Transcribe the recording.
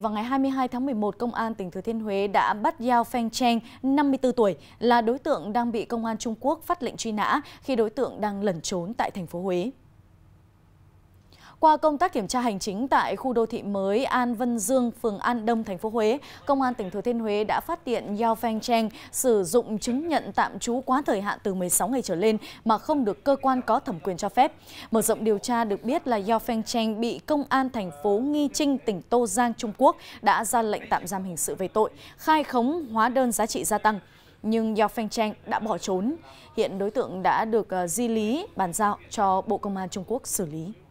Vào ngày 22 tháng 11, Công an tỉnh Thừa Thiên Huế đã bắt Yao Feng Cheng, 54 tuổi, là đối tượng đang bị Công an Trung Quốc phát lệnh truy nã khi đối tượng đang lẩn trốn tại thành phố Huế. Qua công tác kiểm tra hành chính tại khu đô thị mới An Vân Dương, phường An Đông, thành phố Huế, Công an tỉnh Thừa Thiên Huế đã phát hiện Yao Feng Cheng sử dụng chứng nhận tạm trú quá thời hạn từ 16 ngày trở lên mà không được cơ quan có thẩm quyền cho phép. Mở rộng điều tra được biết là Yao Feng Cheng bị Công an thành phố Nghi Trinh, tỉnh Tô Giang, Trung Quốc đã ra lệnh tạm giam hình sự về tội khai khống hóa đơn giá trị gia tăng nhưng Yao Feng Cheng đã bỏ trốn. Hiện đối tượng đã được ờ, di lý bàn giao cho Bộ Công an Trung Quốc xử lý.